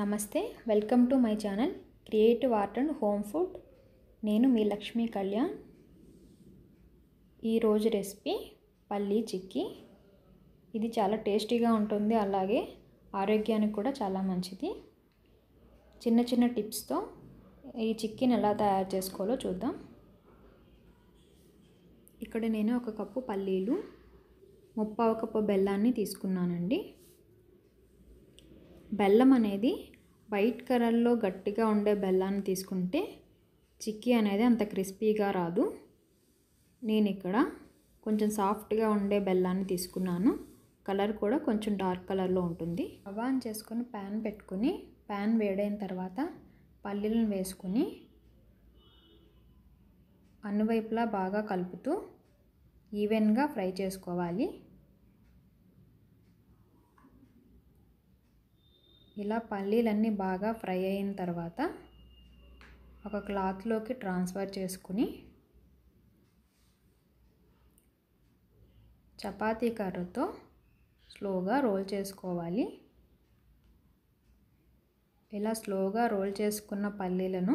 నమస్తే welcome to my channel creative art and home food నేను మీ లక్ష్మీ కళ్యాణ్ ఈరోజు రెసిపీ పల్లీ చిక్కీ ఇది చాలా టేస్టీగా ఉంటుంది అలాగే ఆరోగ్యానికి కూడా చాలా మంచిది చిన్న చిన్న టిప్స్తో ఈ చిక్కీని ఎలా తయారు చేసుకోవాలో చూద్దాం ఇక్కడ నేను ఒక కప్పు పల్లీలు ముప్పావు కప్పు బెల్లాన్ని తీసుకున్నానండి బెల్లం అనేది వైట్ కలర్లో గట్టిగా ఉండే బెల్లాన్ని తీసుకుంటే చిక్కీ అనేది అంత క్రిస్పీగా రాదు నేను ఇక్కడ కొంచెం సాఫ్ట్గా ఉండే బెల్లాన్ని తీసుకున్నాను కలర్ కూడా కొంచెం డార్క్ కలర్లో ఉంటుంది అవాన్ చేసుకుని చేసుకొని ప్యాన్ పెట్టుకుని ప్యాన్ వేడైన తర్వాత పల్లీలను వేసుకుని అన్నివైపులా బాగా కలుపుతూ ఈవెన్గా ఫ్రై చేసుకోవాలి ఇలా పల్లీలన్నీ బాగా ఫ్రై అయిన తర్వాత ఒక క్లాత్లోకి ట్రాన్స్ఫర్ చేసుకుని చపాతీ కర్రతో స్లోగా రోల్ చేసుకోవాలి ఇలా స్లోగా రోల్ చేసుకున్న పల్లీలను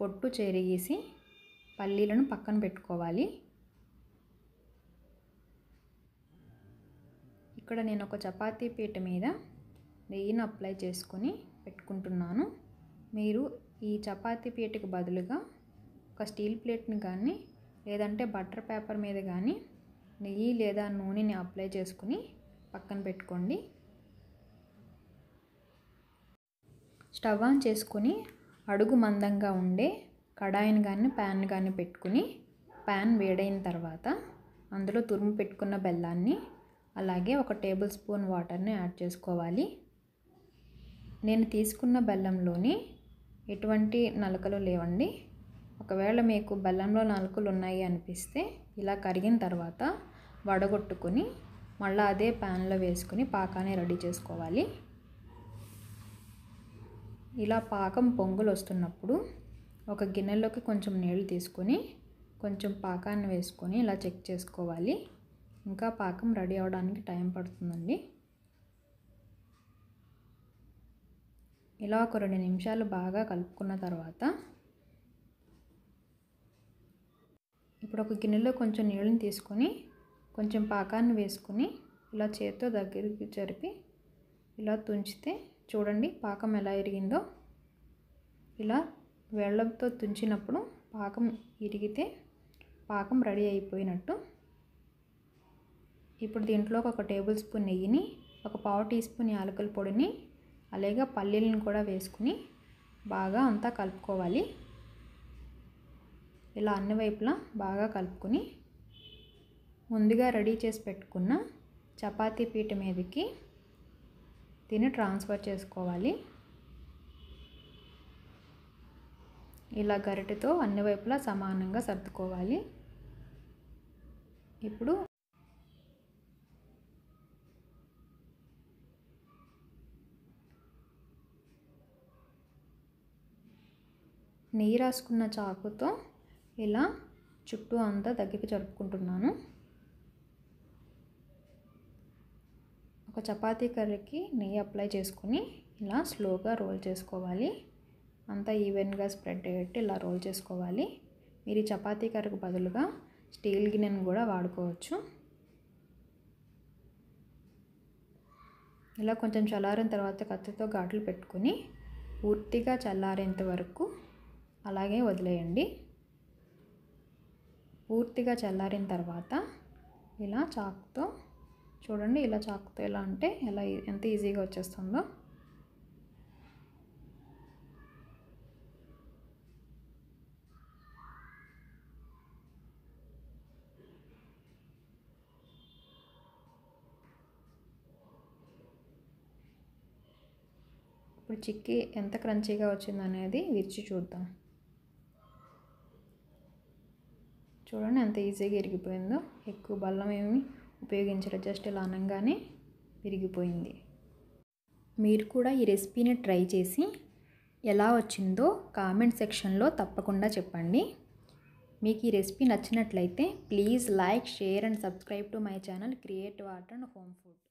పొట్టు చెరిగేసి పల్లీలను పక్కన పెట్టుకోవాలి ఇక్కడ నేను ఒక చపాతీ పీట మీద నెయ్యిని అప్లై చేసుకొని పెట్టుకుంటున్నాను మీరు ఈ చపాతీ పీటకు బదులుగా ఒక స్టీల్ ప్లేట్ని కానీ లేదంటే బటర్ పేపర్ మీద కానీ నెయ్యి లేదా నూనెని అప్లై చేసుకుని పక్కన పెట్టుకోండి స్టవ్ ఆన్ చేసుకొని అడుగు మందంగా ఉండే కడాయిని కానీ ప్యాన్ కానీ పెట్టుకుని ప్యాన్ వేడైన తర్వాత అందులో తురుము పెట్టుకున్న బెల్లాన్ని అలాగే ఒక టేబుల్ స్పూన్ వాటర్ని యాడ్ చేసుకోవాలి నేను తీసుకున్న బెల్లంలోని ఎటువంటి నలకలు లేవండి ఒకవేళ మీకు బెల్లంలో నలుకలు ఉన్నాయి అనిపిస్తే ఇలా కరిగిన తర్వాత వడగొట్టుకొని మళ్ళీ అదే ప్యాన్లో వేసుకుని పాకాన్ని రెడీ చేసుకోవాలి ఇలా పాకం పొంగులు వస్తున్నప్పుడు ఒక గిన్నెలోకి కొంచెం నీళ్ళు తీసుకొని కొంచెం పాకాన్ని వేసుకొని ఇలా చెక్ చేసుకోవాలి ఇంకా పాకం రెడీ అవ్వడానికి టైం పడుతుందండి ఇలా ఒక రెండు నిమిషాలు బాగా కలుపుకున్న తర్వాత ఇప్పుడు ఒక గిన్నెలో కొంచెం నీళ్ళని తీసుకొని కొంచెం పాకాన్ని వేసుకుని ఇలా చేతితో దగ్గరికి జరిపి ఇలా తుంచితే చూడండి పాకం ఎలా ఇరిగిందో ఇలా వెళ్ళంతో తుంచినప్పుడు పాకం ఇరిగితే పాకం రెడీ అయిపోయినట్టు ఇప్పుడు దీంట్లో ఒక టేబుల్ స్పూన్ నెయ్యిని ఒక పావు టీ స్పూన్ యాలకుల పొడిని అలాగే పల్లీలను కూడా వేసుకుని బాగా అంతా కలుపుకోవాలి ఇలా అన్ని వైపులా బాగా కలుపుకుని ముందుగా రెడీ చేసి పెట్టుకున్న చపాతీ పీట మీదకి దీన్ని ట్రాన్స్ఫర్ చేసుకోవాలి ఇలా గరిటెతో అన్ని వైపులా సమానంగా సర్దుకోవాలి ఇప్పుడు నెయ్యి రాసుకున్న చాకుతో ఇలా చుట్టూ అంతా దగ్గరికి జరుపుకుంటున్నాను ఒక చపాతీ కర్రీకి నెయ్యి అప్లై చేసుకుని ఇలా స్లోగా రోల్ చేసుకోవాలి అంతా ఈవెన్గా స్ప్రెడ్ అయ్యేట్టు ఇలా రోల్ చేసుకోవాలి మీరు ఈ చపాతీ కర్రీకి బదులుగా స్టీల్ గిన్నెను కూడా వాడుకోవచ్చు ఇలా కొంచెం చల్లారిన తర్వాత కత్తితో ఘాట్లు పెట్టుకుని పూర్తిగా చల్లారేంత వరకు అలాగే వదిలేయండి పూర్తిగా చల్లారిన తర్వాత ఇలా చాకుతో చూడండి ఇలా చాకుతో ఎలా అంటే ఎలా ఎంత ఈజీగా వచ్చేస్తుందో ఇప్పుడు చిక్కీ ఎంత క్రంచీగా వచ్చిందనేది విరిచి చూద్దాం చూడండి ఎంత ఈజీగా ఇరిగిపోయిందో ఎక్కువ బల్లం ఏమి ఉపయోగించడం జస్ట్ ఇలా అనంగానే విరిగిపోయింది మీరు కూడా ఈ రెసిపీని ట్రై చేసి ఎలా వచ్చిందో కామెంట్ సెక్షన్లో తప్పకుండా చెప్పండి మీకు ఈ రెసిపీ నచ్చినట్లయితే please like share and subscribe to my channel create water and home food